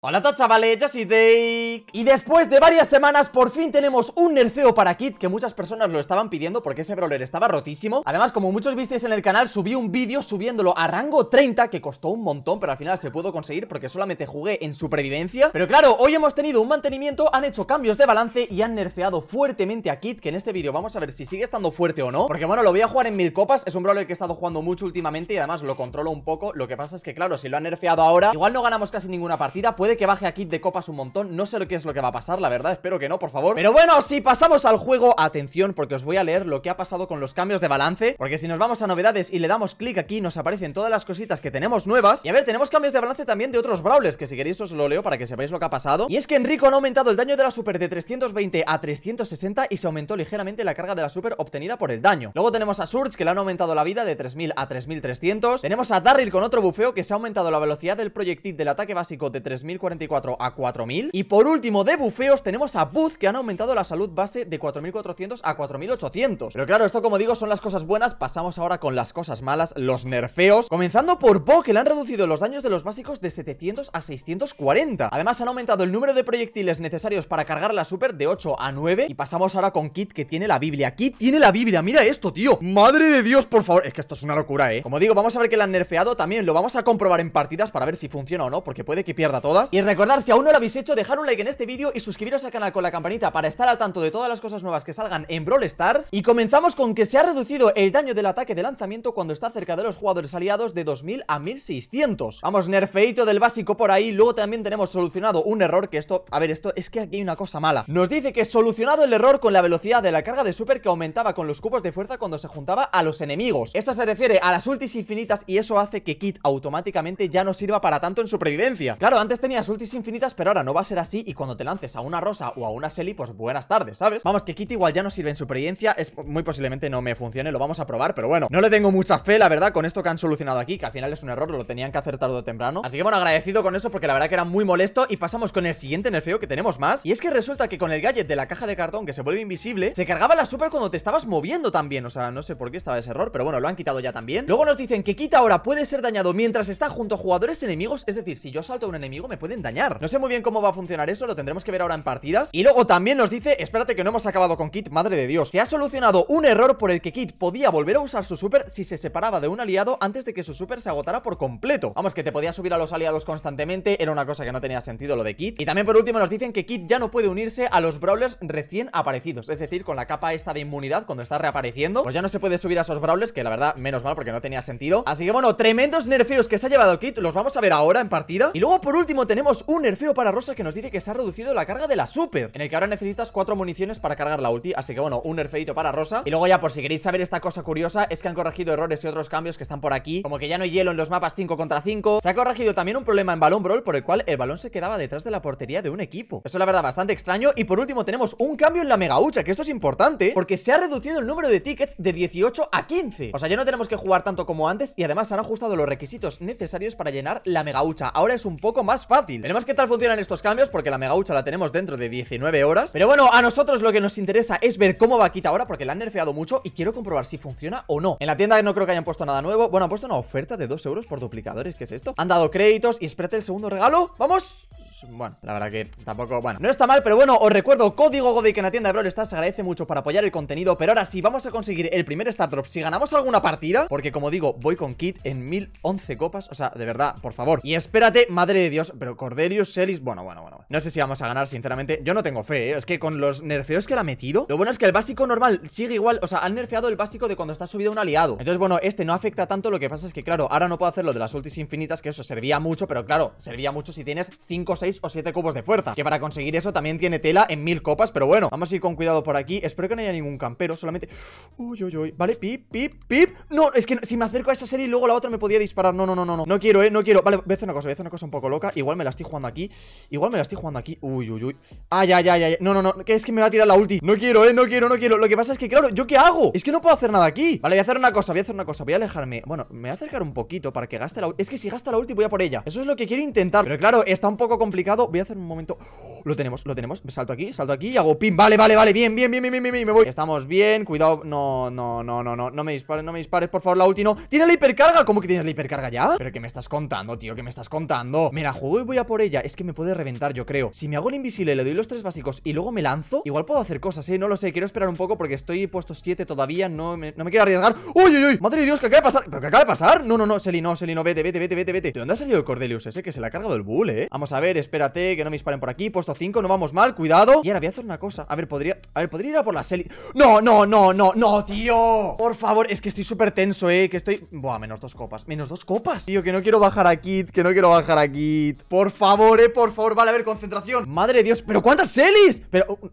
Hola a todos chavales, yo soy Dake Y después de varias semanas por fin tenemos un nerfeo para Kit Que muchas personas lo estaban pidiendo porque ese brawler estaba rotísimo Además como muchos visteis en el canal subí un vídeo subiéndolo a rango 30 Que costó un montón pero al final se pudo conseguir porque solamente jugué en supervivencia Pero claro, hoy hemos tenido un mantenimiento, han hecho cambios de balance y han nerfeado fuertemente a Kit Que en este vídeo vamos a ver si sigue estando fuerte o no Porque bueno, lo voy a jugar en mil copas, es un brawler que he estado jugando mucho últimamente Y además lo controlo un poco, lo que pasa es que claro, si lo han nerfeado ahora Igual no ganamos casi ninguna partida, que baje aquí de copas un montón. No sé lo que es lo que va a pasar, la verdad. Espero que no, por favor. Pero bueno, si pasamos al juego, atención, porque os voy a leer lo que ha pasado con los cambios de balance. Porque si nos vamos a novedades y le damos clic aquí, nos aparecen todas las cositas que tenemos nuevas. Y a ver, tenemos cambios de balance también de otros brawlers, que si queréis os lo leo para que sepáis lo que ha pasado. Y es que Enrico ha aumentado el daño de la super de 320 a 360 y se aumentó ligeramente la carga de la super obtenida por el daño. Luego tenemos a Surge, que le han aumentado la vida de 3000 a 3300. Tenemos a Darryl con otro bufeo que se ha aumentado la velocidad del proyectil del ataque básico de 3000 44 a 4000. Y por último, de bufeos, tenemos a Booth, que han aumentado la salud base de 4400 a 4800. Pero claro, esto como digo, son las cosas buenas. Pasamos ahora con las cosas malas, los nerfeos. Comenzando por Bo, que le han reducido los daños de los básicos de 700 a 640. Además, han aumentado el número de proyectiles necesarios para cargar la super de 8 a 9. Y pasamos ahora con Kit, que tiene la Biblia. Kit tiene la Biblia, mira esto, tío. Madre de Dios, por favor. Es que esto es una locura, ¿eh? Como digo, vamos a ver que la han nerfeado también. Lo vamos a comprobar en partidas para ver si funciona o no, porque puede que pierda todas. Y recordar, si aún no lo habéis hecho, dejar un like en este vídeo y suscribiros al canal con la campanita para estar al tanto de todas las cosas nuevas que salgan en Brawl Stars. Y comenzamos con que se ha reducido el daño del ataque de lanzamiento cuando está cerca de los jugadores aliados de 2000 a 1600. Vamos, nerfeito del básico por ahí. Luego también tenemos solucionado un error que esto... A ver, esto es que aquí hay una cosa mala. Nos dice que solucionado el error con la velocidad de la carga de super que aumentaba con los cubos de fuerza cuando se juntaba a los enemigos. Esto se refiere a las ultis infinitas y eso hace que Kit automáticamente ya no sirva para tanto en supervivencia. Claro, antes tenía tenías ultis infinitas, pero ahora no va a ser así y cuando te lances a una Rosa o a una seli, pues buenas tardes, ¿sabes? Vamos, que kit igual ya no sirve en supervivencia, es muy posiblemente no me funcione, lo vamos a probar, pero bueno, no le tengo mucha fe, la verdad, con esto que han solucionado aquí, que al final es un error, lo tenían que hacer tarde o temprano. Así que bueno, agradecido con eso porque la verdad que era muy molesto y pasamos con el siguiente nerfeo que tenemos más y es que resulta que con el gadget de la caja de cartón que se vuelve invisible, se cargaba la super cuando te estabas moviendo también, o sea, no sé por qué estaba ese error, pero bueno, lo han quitado ya también. Luego nos dicen que quita ahora puede ser dañado mientras está junto a jugadores enemigos, es decir, si yo salto a un enemigo me puede dañar No sé muy bien cómo va a funcionar eso, lo tendremos que ver ahora en partidas Y luego también nos dice, espérate que no hemos acabado con Kit, madre de Dios Se ha solucionado un error por el que Kit podía volver a usar su super si se separaba de un aliado antes de que su super se agotara por completo Vamos, que te podía subir a los aliados constantemente, era una cosa que no tenía sentido lo de Kit Y también por último nos dicen que Kit ya no puede unirse a los brawlers recién aparecidos Es decir, con la capa esta de inmunidad cuando está reapareciendo Pues ya no se puede subir a esos brawlers, que la verdad, menos mal porque no tenía sentido Así que bueno, tremendos nerfeos que se ha llevado Kit, los vamos a ver ahora en partida Y luego por último tenemos tenemos un nerfeo para Rosa que nos dice que se ha reducido la carga de la super En el que ahora necesitas cuatro municiones para cargar la ulti Así que bueno, un nerfeito para Rosa Y luego ya por si queréis saber esta cosa curiosa Es que han corregido errores y otros cambios que están por aquí Como que ya no hay hielo en los mapas 5 contra 5 Se ha corregido también un problema en balón brawl Por el cual el balón se quedaba detrás de la portería de un equipo Eso la verdad bastante extraño Y por último tenemos un cambio en la mega ucha. Que esto es importante porque se ha reducido el número de tickets de 18 a 15 O sea ya no tenemos que jugar tanto como antes Y además han ajustado los requisitos necesarios para llenar la mega ucha. Ahora es un poco más fácil tenemos que qué tal funcionan estos cambios porque la mega la tenemos dentro de 19 horas Pero bueno, a nosotros lo que nos interesa es ver cómo va quita ahora porque la han nerfeado mucho y quiero comprobar si funciona o no En la tienda no creo que hayan puesto nada nuevo Bueno, han puesto una oferta de 2 euros por duplicadores, ¿qué es esto? Han dado créditos y espérate el segundo regalo ¡Vamos! Pues, bueno, la verdad que tampoco, bueno, no está mal, pero bueno, os recuerdo, código que en la tienda de Brawl Stars, agradece mucho para apoyar el contenido, pero ahora sí, vamos a conseguir el primer Star Drop, si ganamos alguna partida, porque como digo, voy con Kit en 1011 copas, o sea, de verdad, por favor, y espérate, madre de Dios, pero Cordelius, Celis, bueno, bueno, bueno, no sé si vamos a ganar, sinceramente, yo no tengo fe, ¿eh? es que con los nerfeos que le ha metido, lo bueno es que el básico normal sigue igual, o sea, han nerfeado el básico de cuando está subido un aliado, entonces, bueno, este no afecta tanto, lo que pasa es que, claro, ahora no puedo hacer lo de las ultis infinitas, que eso servía mucho, pero claro, servía mucho si tienes 5 o 6 o siete cubos de fuerza Que para conseguir eso también tiene tela en mil copas Pero bueno, vamos a ir con cuidado por aquí Espero que no haya ningún campero, solamente... Uy, uy, uy, vale, pip, pip, pip No, es que si me acerco a esa serie y luego la otra me podía disparar No, no, no, no, no, no quiero, eh, no quiero Vale, voy a hacer una cosa, voy a hacer una cosa un poco loca Igual me la estoy jugando aquí, igual me la estoy jugando aquí Uy, uy, uy, ah, ya, ya, ya, No, no, no, que es que me va a tirar la ulti No quiero, eh, no quiero, no quiero Lo que pasa es que, claro, ¿yo qué hago? Es que no puedo hacer nada aquí Vale, voy a hacer una cosa, voy a hacer una cosa Voy a alejarme, bueno, me voy a acercar un poquito para que gaste la ulti Es que si gasta la ulti voy a por ella Eso es lo que quiero intentar Pero claro, está un poco complicado Voy a hacer un momento... Lo tenemos, lo tenemos Salto aquí, salto aquí y hago pin Vale, vale, vale Bien, bien, bien, bien, bien, bien, Me voy Estamos bien Cuidado No, no, no, no, no No me dispares, no me dispares Por favor, la última no ¿Tiene la hipercarga? ¿Cómo que tienes la hipercarga ya? ¿Pero qué me estás contando, tío? ¿Qué me estás contando? Mira, juego y voy a por ella Es que me puede reventar, yo creo Si me hago el invisible Le doy los tres básicos Y luego me lanzo Igual puedo hacer cosas, ¿eh? No lo sé Quiero esperar un poco Porque estoy puesto 7 todavía No me, no me quiero arriesgar ¡Uy, uy, uy! ¡Madre de Dios! ¿Qué acaba de pasar? ¿Pero qué acaba de pasar? No, no, no selino selino Vete, vete, vete, vete, vete dónde ha salido el Cordelius ese? Que se le ha cargado el bull, ¿eh? Vamos a ver espérate, que no me disparen por aquí Puesto 5, no vamos mal, cuidado Y ahora voy a hacer una cosa, a ver, podría, a ver, podría ir a por la selis. ¡No, No, no, no, no, no, tío Por favor, es que estoy súper tenso, eh Que estoy, buah, menos dos copas, menos dos copas Tío, que no quiero bajar a Kit, que no quiero bajar a Kit Por favor, eh, por favor Vale, a ver, concentración, madre de Dios Pero ¿cuántas selis? Pero, uh,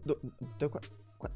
Tengo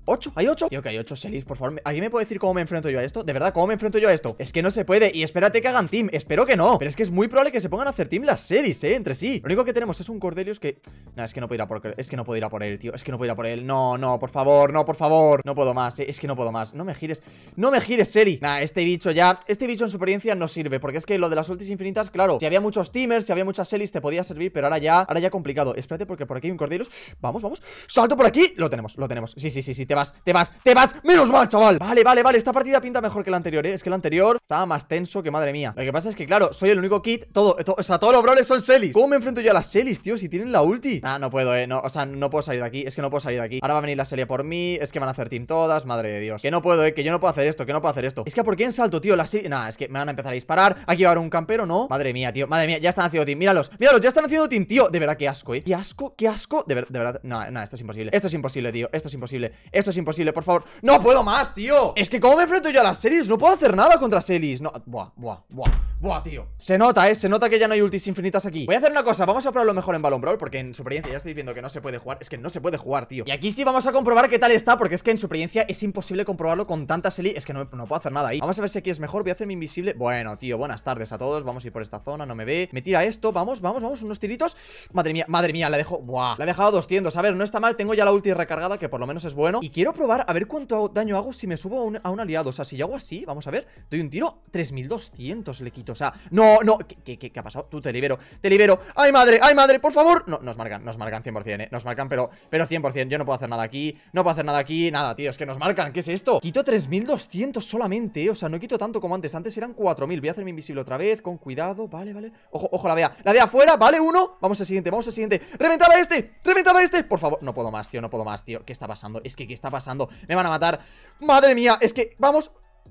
¿Ocho? ¿Hay ocho? Tío, que hay ocho selis, por favor ¿Alguien me puede decir cómo me enfrento yo a esto? De verdad, ¿cómo me enfrento yo a esto? Es que no se puede Y espérate que hagan team Espero que no Pero es que es muy probable que se pongan a hacer team las series eh Entre sí Lo único que tenemos es un Cordelius que... Nah, es que no puedo ir a por... Es que no puedo ir a por él, tío Es que no puedo ir a por él No, no, por favor No, por favor No puedo más, eh. Es que no puedo más No me gires No me gires, Seri. Nah, este bicho ya Este bicho en su experiencia no sirve Porque es que lo de las ultis infinitas, claro Si había muchos teamers Si había muchas Celis Te podía servir Pero ahora ya Ahora ya complicado Espérate porque por aquí hay un Cordelius Vamos, vamos Salto por aquí Lo tenemos, lo tenemos Sí, sí, sí sí, sí, te vas, te vas, te vas Menos mal, chaval Vale, vale, vale, esta partida pinta mejor que la anterior, ¿eh? Es que la anterior estaba más tenso que madre mía Lo que pasa es que, claro, soy el único kit todo, O sea, todos los brawlers son Selis ¿Cómo me enfrento yo a las celis, tío? Si tienen la ulti Ah, no puedo, ¿eh? No, o sea, no puedo salir de aquí Es que no puedo salir de aquí Ahora va a venir la serie por mí Es que van a hacer team todas Madre de Dios Que no puedo, ¿eh? Que yo no puedo hacer esto Que no puedo hacer esto Es que ¿por qué en salto, tío? La Selis... Nah, es que me van a empezar a disparar Aquí va a haber un campero, ¿no? Madre mía, tío Madre mía, ya están haciendo team Míralos, míralos Ya están haciendo team, tío De verdad, qué asco, ¿eh? Qué asco, qué asco De, verdad de verdad, no, esto es imposible Esto es imposible, tío Esto es imposible esto es imposible, por favor ¡No puedo más, tío! Es que ¿cómo me enfrento yo a las series? No puedo hacer nada contra series No, buah, buah, buah Buah, tío Se nota, eh, se nota que ya no hay ultis infinitas aquí Voy a hacer una cosa, vamos a probarlo mejor en Balón Brawl Porque en supervivencia ya estoy viendo que no se puede jugar Es que no se puede jugar, tío Y aquí sí vamos a comprobar qué tal está Porque es que en supervivencia es imposible comprobarlo con tantas Eli Es que no, puedo hacer nada ahí Vamos a ver si aquí es mejor, voy a hacerme invisible Bueno, tío, buenas tardes a todos Vamos a ir por esta zona, no me ve Me tira esto, vamos, vamos, vamos, unos tiritos Madre mía, madre mía, la dejo, buah La he dejado dos 200, a ver, no está mal Tengo ya la ulti recargada, que por lo menos es y quiero probar a ver cuánto daño hago si me subo a un, aliado. O sea, si yo hago así, vamos a ver, doy un tiro, 3200 le quito. O sea, no, no, ¿qué, ha pasado? Tú te libero, te libero. ¡Ay, madre! ¡Ay, madre! ¡Por favor! No, nos marcan, nos marcan 100%, eh. Nos marcan, pero, pero 100%. Yo no puedo hacer nada aquí, no puedo hacer nada aquí. Nada, tío, es que nos marcan. ¿Qué es esto? Quito 3200 solamente, ¿eh? O sea, no quito tanto como antes. Antes eran 4000. Voy a hacerme invisible otra vez, con cuidado. Vale, vale. Ojo, ojo, la vea. La vea afuera, vale, uno. Vamos al siguiente, vamos al siguiente. ¡Reventada este! a este! Por favor, no puedo más, tío, no puedo más, tío. ¿Qué está pasando? Es que ¿qué está pasando? Me van a matar. Madre mía, es que vamos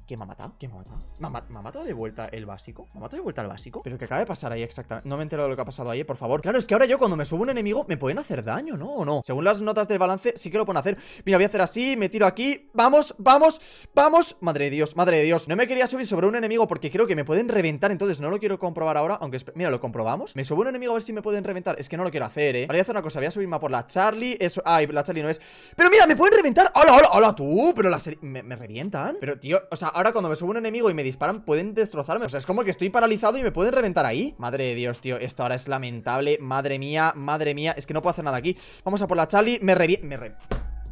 ¿Qué me ha matado? ¿Qué me ha matado? ¿Me ha, matado de vuelta el básico? ¿Me ha matado de vuelta el básico? ¿Pero qué acaba de pasar ahí exactamente? No me he enterado de lo que ha pasado ahí, por favor. Claro, es que ahora yo cuando me subo un enemigo me pueden hacer daño, ¿no? ¿O no? Según las notas del balance, sí que lo pueden hacer. Mira, voy a hacer así, me tiro aquí. ¡Vamos! ¡Vamos! ¡Vamos! Madre de Dios, madre de Dios. No me quería subir sobre un enemigo porque creo que me pueden reventar, entonces no lo quiero comprobar ahora. Aunque, mira, lo comprobamos. Me subo un enemigo a ver si me pueden reventar. Es que no lo quiero hacer, ¿eh? Ahora voy a hacer una cosa, voy a subirme por la Charlie. Eso, ay, la Charlie no es. Pero mira, me pueden reventar. ¡Hola, hola, hola tú! Pero Me, me revientan. Pero, tío, o sea, ahora cuando me sube un enemigo y me disparan pueden destrozarme O sea, es como que estoy paralizado y me pueden reventar ahí Madre de Dios, tío, esto ahora es lamentable Madre mía, madre mía, es que no puedo hacer nada aquí Vamos a por la Charlie, me revi... Me re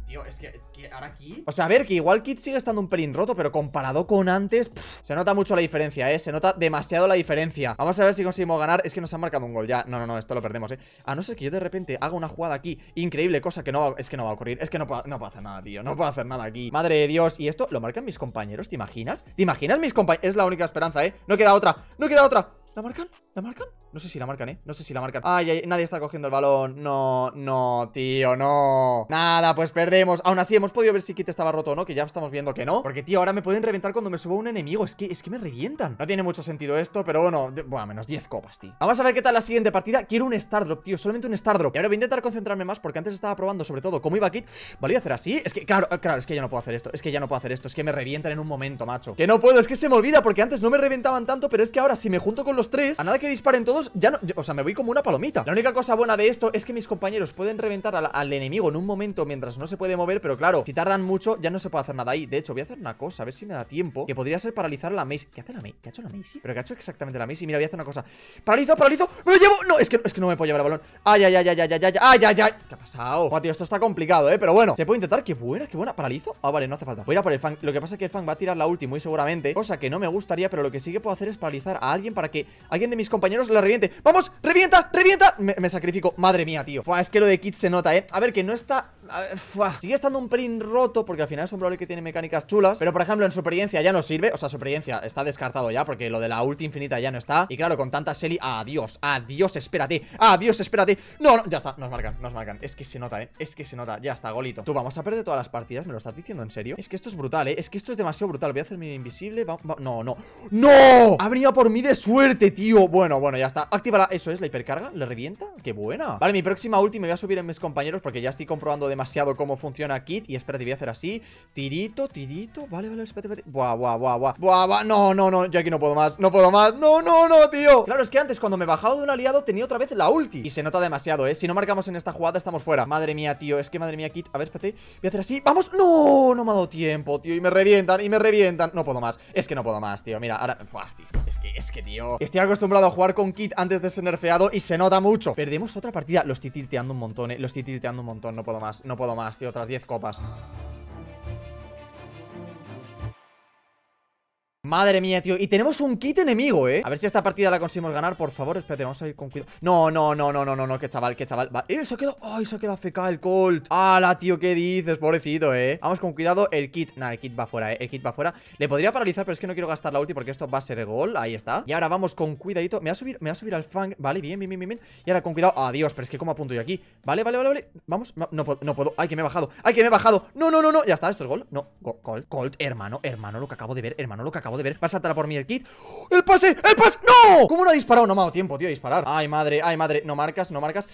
Tío, es que, ahora O sea, a ver, que igual Kit sigue estando un pelín roto, pero comparado con antes, se nota mucho la diferencia, ¿eh? Se nota demasiado la diferencia. Vamos a ver si conseguimos ganar. Es que nos han marcado un gol ya. No, no, no, esto lo perdemos, ¿eh? A no ser que yo de repente haga una jugada aquí increíble, cosa que no va, es que no va a ocurrir. Es que no, no puedo hacer nada, tío. No puedo hacer nada aquí. Madre de Dios. Y esto lo marcan mis compañeros, ¿te imaginas? ¿Te imaginas mis compañeros? Es la única esperanza, ¿eh? No queda otra. No queda otra. ¿La marcan? ¿La marcan? No sé si la marcan, ¿eh? No sé si la marcan. Ay, nadie está cogiendo el balón. No, no, tío, no. Nada, pues perdemos. Aún así, hemos podido ver si Kit estaba roto o no, que ya estamos viendo que no. Porque, tío, ahora me pueden reventar cuando me subo un enemigo. Es que, es que me revientan. No tiene mucho sentido esto, pero bueno. bueno, menos 10 copas, tío. Vamos a ver qué tal la siguiente partida. Quiero un Stardrop tío. Solamente un Stardrop Drop. Y ahora voy a intentar concentrarme más porque antes estaba probando sobre todo cómo iba Kit. ¿Vale? hacer así. Es que, claro, claro, es que ya no puedo hacer esto. Es que ya no puedo hacer esto. Es que me revientan en un momento, macho. Que no puedo, es que se me olvida porque antes no me reventaban tanto, pero es que ahora si me junto con los tres, a nada que disparen todos, ya no... o sea, me voy como una palomita. La única cosa buena de esto es que mis compañeros pueden reventar al, enemigo en un momento mientras no se puede mover, pero claro, si tardan mucho ya no se puede hacer nada ahí. De hecho, voy a hacer una cosa, a ver si me da tiempo, que podría ser paralizar a la Macy. ¿Qué hace la Macy? ¿Qué ha hecho la Macy? Pero que ha hecho exactamente la y Mira, voy a hacer una cosa. Paralizo, paralizo, me lo llevo. No, es que, es que no me puedo llevar el balón. Ay, ay, ay, ay, ay, ay, ay, ay, ay, ¿Qué ha pasado? tío, esto está complicado, eh, pero bueno, se puede intentar. Qué buena, qué buena. Paralizo. Ah, vale, no hace falta. Voy a ir a por el fan. Lo que pasa es que el fan va a tirar la última y seguramente, cosa que no me gustaría, pero lo que sí que puedo hacer es paralizar a alguien para que alguien de mis compañeros la reviente ¡Vamos! ¡Revienta! ¡Revienta! Me, sacrifico, madre mía, tío es que lo de Kit se nota, eh A ver, que no está sigue estando un print roto porque al final es un brawler que tiene mecánicas chulas. Pero por ejemplo, en supervivencia ya no sirve. O sea, supervivencia está descartado ya porque lo de la ulti infinita ya no está. Y claro, con tanta Shelly, adiós, adiós, espérate, adiós, espérate. No, no, ya está, nos marcan, nos marcan. Es que se nota, eh. Es que se nota, ya está, golito. Tú vamos a perder todas las partidas, ¿me lo estás diciendo en serio? Es que esto es brutal, eh. Es que esto es demasiado brutal. Voy a hacerme invisible. No, no. ¡No! Ha venido por mí de suerte, tío. Bueno, bueno, ya está. Activa Eso es, la hipercarga. ¿Le revienta? ¡Qué buena! Vale, mi próxima ulti me voy a subir en mis compañeros porque ya estoy comprobando de demasiado cómo funciona Kit. Y espérate, voy a hacer así. Tirito, tirito. Vale, vale, espérate, espérate. Buah, buah, buah, buah. Buah, buah. No, no, no. Yo aquí no puedo más. No puedo más. No, no, no, tío. Claro, es que antes cuando me bajaba de un aliado tenía otra vez la ulti. Y se nota demasiado, ¿eh? Si no marcamos en esta jugada estamos fuera. Madre mía, tío. Es que madre mía, Kit. A ver, espérate. Voy a hacer así. ¡Vamos! ¡No! No me ha dado tiempo, tío. Y me revientan, y me revientan. No puedo más. Es que no puedo más, tío. Mira, ahora... tío. Es que, es que, tío. Estoy acostumbrado a jugar con Kit antes de ser nerfeado y se nota mucho. Perdemos otra partida. Lo estoy tilteando un montón, ¿eh? Lo estoy tilteando un montón. No puedo más no puedo más, tío, otras 10 copas. Madre mía, tío. Y tenemos un kit enemigo, ¿eh? A ver si esta partida la conseguimos ganar, por favor. Espérate, vamos a ir con cuidado. No, no, no, no, no, no, no, qué chaval, qué chaval. Va. ¡Eh! Se ha quedado. ¡Ay! Se ha quedado FK el Colt. ¡Hala, tío! ¿Qué dices? Pobrecito, ¿eh? Vamos con cuidado. El kit. Nah, el kit va fuera, ¿eh? El kit va fuera. Le podría paralizar, pero es que no quiero gastar la ulti porque esto va a ser gol. Ahí está. Y ahora vamos con cuidadito. Me va a subir, me va a subir al fang. Vale, bien, bien, bien, bien. Y ahora con cuidado. Adiós, pero es que como apunto yo aquí. Vale, vale, vale, vale. Vamos. No, no, puedo. ¡Ay, que me he bajado! ¡Ay, que me he bajado! No, no, no, no. Ya está, esto es gol. No, Colt, Colt, hermano, hermano, lo que acabo de ver, hermano, lo que acabo de ver Va a saltar por mí el kit ¡El pase! ¡El pase! ¡No! ¿Cómo no ha disparado? No me ha dado tiempo, tío, a disparar Ay, madre, ay, madre No marcas, no marcas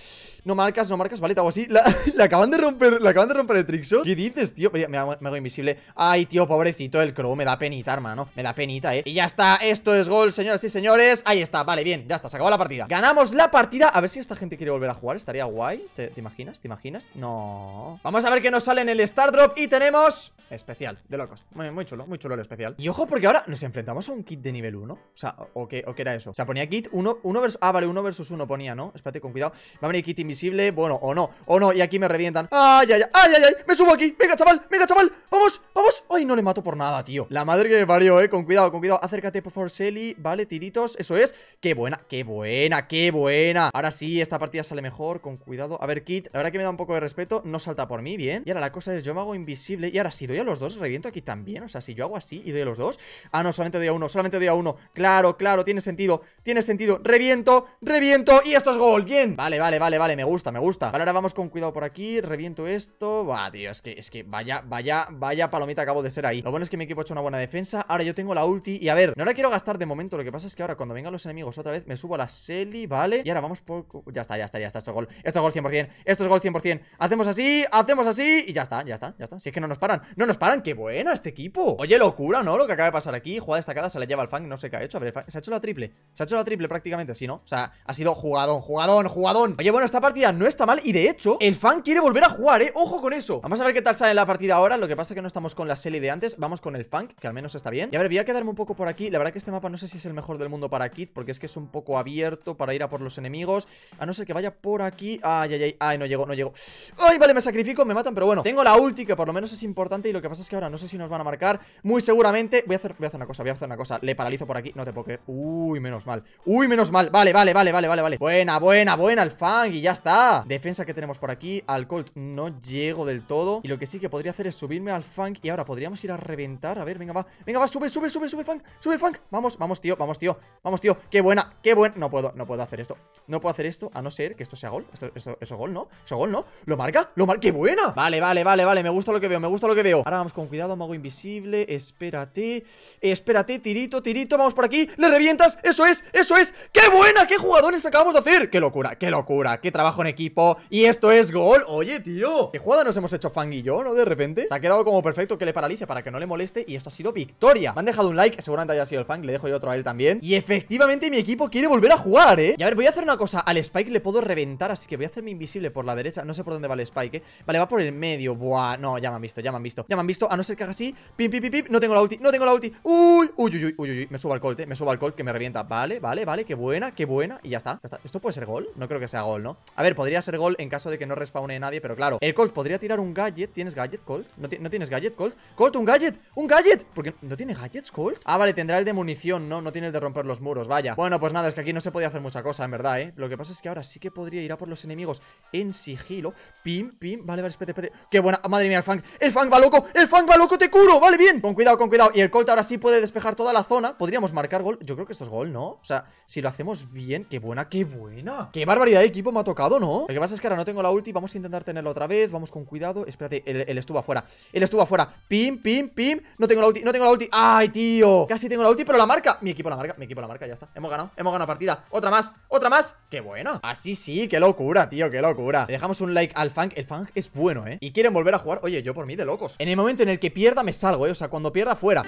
No marcas, no marcas Vale, te hago así La, acaban de romper La acaban de romper el trickshot ¿Qué dices, tío? Me, hago, invisible Ay, tío, pobrecito El crow me da penita, hermano Me da penita, eh Y ya está Esto es gol, señoras y señores Ahí está, vale, bien Ya está, se acabó la partida Ganamos la partida A ver si esta gente quiere volver a jugar Estaría guay ¿Te, imaginas? ¿Te imaginas? No Vamos a ver qué nos sale en el Star Drop Y tenemos Especial, de locos muy chulo, muy chulo el especial Y ojo porque ahora ¿Nos enfrentamos a un kit de nivel 1? O sea, ¿o qué, o era eso? O sea, ponía kit 1 uno, versus... Ah, vale, 1 versus 1 ponía, ¿no? Espérate, con cuidado Va a venir kit invisible, bueno, o no O no, y aquí me revientan ¡Ay, ay, ay! ¡Ay, ay, ay! ay me subo aquí! ¡Venga, chaval! ¡Venga, chaval! ¡Vamos, vamos! ¡Ay, no le mato por nada, tío! La madre que me parió, ¿eh? Con cuidado, con cuidado Acércate, por favor, Selly Vale, tiritos Eso es ¡Qué buena, qué buena, qué buena! Ahora sí, esta partida sale mejor Con cuidado A ver, kit La verdad que me da un poco de respeto No salta por mí, bien Y ahora la cosa es Yo me hago invisible Y ahora si doy a los dos Reviento aquí también O sea, si yo hago así y doy a los dos no, solamente doy a uno, solamente doy a uno Claro, claro, tiene sentido, tiene sentido Reviento, reviento y esto es gol, bien Vale, vale, vale, vale, me gusta, me gusta ahora vamos con cuidado por aquí, reviento esto Va, tío, es que, es que vaya, vaya, vaya palomita acabo de ser ahí Lo bueno es que mi equipo ha hecho una buena defensa Ahora yo tengo la ulti y a ver, no la quiero gastar de momento Lo que pasa es que ahora cuando vengan los enemigos otra vez Me subo a la seli, vale, y ahora vamos por... Ya está, ya está, ya está, esto es gol, esto es gol 100% Esto es gol 100%, hacemos así, hacemos así Y ya está, ya está, ya está, si es que no nos paran No nos paran, qué buena este equipo Oye, locura, ¿no? Lo que acaba de pasar aquí jugada destacada se la lleva el Fang, no sé qué ha hecho. A ver, se ha hecho la triple. Se ha hecho la triple prácticamente, sí, ¿no? O sea, ha sido jugadón, jugadón, jugadón. Oye, bueno, esta partida no está mal y de hecho, el Fang quiere volver a jugar, ¿eh? Ojo con eso. Vamos a ver qué tal sale la partida ahora. Lo que pasa es que no estamos con la seli de antes, vamos con el Fang, que al menos está bien. Y a ver, voy a quedarme un poco por aquí. La verdad que este mapa no sé si es el mejor del mundo para Kit, porque es que es un poco abierto para ir a por los enemigos. A no ser que vaya por aquí. Ay, ay, ay. Ay, no llegó, no llegó Ay, vale, me sacrifico, me matan, pero bueno. Tengo la ulti, que por lo menos es importante y lo que pasa es que ahora no sé si nos van a marcar. Muy seguramente. Voy a hacer, voy cosa, voy a hacer una cosa Le paralizo por aquí, no te puedo Uy, menos mal Uy, menos mal, vale, vale, vale, vale, vale, vale Buena, buena, buena, el Fang y ya está Defensa que tenemos por aquí, al Colt no llego del todo Y lo que sí que podría hacer es subirme al Fang Y ahora podríamos ir a reventar, a ver, venga, va Venga, va, sube, sube, sube, sube, Fang, sube, Fang Vamos, vamos, tío, vamos, tío, vamos, tío Qué buena, qué buena, no puedo, no puedo hacer esto No puedo hacer esto, a no ser que esto sea gol esto, eso gol, ¿no? Eso gol, ¿no? ¿Lo marca? ¿Lo marca? ¡Qué buena! Vale, vale, vale, vale, me gusta lo que veo, me gusta lo que veo Ahora vamos con cuidado, mago invisible Espérate eh, espérate, tirito, tirito, vamos por aquí ¡Le revientas! ¡Eso es! ¡Eso es! ¡Qué buena! ¡Qué jugadores acabamos de hacer! ¡Qué locura! ¡Qué locura! ¡Qué trabajo en equipo! ¡Y esto es gol! ¡Oye, tío! ¿Qué jugada nos hemos hecho Fang y yo, no? De repente Ha quedado como perfecto que le paralice para que no le moleste Y esto ha sido victoria Me han dejado un like, seguramente haya sido el Fang Le dejo yo otro a él también Y efectivamente mi equipo quiere volver a jugar, ¿eh? Y a ver, voy a hacer una cosa Al Spike le puedo reventar Así que voy a hacerme invisible por la derecha No sé por dónde va el Spike, ¿eh? Vale, va por el medio Buah, no, ya me han visto, ya me han visto Ya me han visto, a no ser que haga así Pim, pim, pip, pim No tengo la ulti, no tengo la ulti Uy, uy, uy, uy, uy, me subo al colt, me subo al colt que me revienta Vale, vale, vale, qué buena, qué buena Y ya está, ya está, ¿esto puede ser gol? No creo que sea gol, ¿no? A ver, podría ser gol en caso de que no respawne nadie Pero claro, el colt podría tirar un gadget ¿Tienes gadget, colt? ¿No, ti ¿No, tienes gadget, colt? no tienes gadget colt colt un gadget! ¡Un gadget! ¿Por qué no tiene gadgets, colt? Ah, vale, tendrá el de munición, ¿no? No tiene el de romper los muros, vaya Bueno, pues nada, es que aquí no se podía hacer mucha cosa, en verdad, ¿eh? Lo que pasa es que ahora sí que podría ir a por los enemigos en sigilo Pim, pim, vale, vale, espete, ¡Qué buena! ¡Madre mía, el Fang! ¡El Fang va loco! ¡El Fang va loco! ¡Te curo! Vale, bien Con cuidado, con cuidado Y el colt ahora sí puede despejar toda la zona. Podríamos marcar gol. Yo creo que esto es gol, ¿no? O sea, si lo hacemos bien. ¡Qué buena, qué buena! ¡Qué barbaridad de equipo me ha tocado, ¿no? Lo que pasa es que ahora no tengo la ulti. Vamos a intentar tenerlo otra vez. Vamos con cuidado. Espérate, él, estuvo afuera. Él estuvo afuera. Pim, pim, pim. No tengo la ulti, no tengo la ulti. ¡Ay, tío! Casi tengo la ulti, pero la marca. Mi equipo la marca, mi equipo la marca, ya está. Hemos ganado, hemos ganado partida. Otra más, otra más. ¡Qué buena! Así sí, qué locura, tío, qué locura. dejamos un like al Fang. El Fang es bueno, ¿eh? Y quieren volver a jugar. Oye, yo por mí de locos. En el momento en el que pierda me salgo, ¿eh? O sea, cuando pierda fuera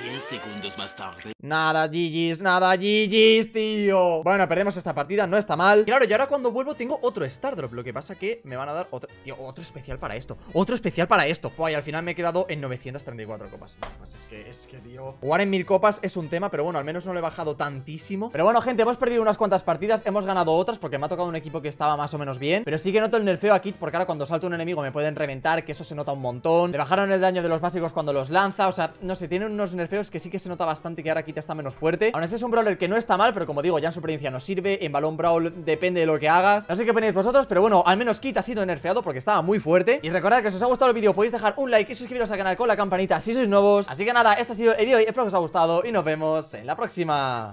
más tarde. Nada, GG's, nada, GG's, tío. Bueno, perdemos esta partida, no está mal. Claro, y ahora cuando vuelvo tengo otro Stardrop. Lo que pasa que me van a dar otro... Tío, otro especial para esto. Otro especial para esto. Fue, y al final me he quedado en 934 copas. Pues es que, es que, tío... Jugar en mil copas es un tema, pero bueno, al menos no lo he bajado tantísimo. Pero bueno, gente, hemos perdido unas cuantas partidas. Hemos ganado otras porque me ha tocado un equipo que estaba más o menos bien. Pero sí que noto el nerfeo aquí, porque ahora cuando salto un enemigo me pueden reventar, que eso se nota un montón. Le bajaron el daño de los básicos cuando los lanza. O sea, no sé, tienen unos nerfeos que sí que se notan nota bastante que ahora quita está menos fuerte. Aún así es un brawler que no está mal, pero como digo, ya en experiencia no sirve. En balón brawl depende de lo que hagas. No sé qué opináis vosotros, pero bueno, al menos Kit ha sido nerfeado porque estaba muy fuerte. Y recordad que si os ha gustado el vídeo podéis dejar un like y suscribiros al canal con la campanita si sois nuevos. Así que nada, este ha sido el vídeo hoy. espero que os haya gustado y nos vemos en la próxima.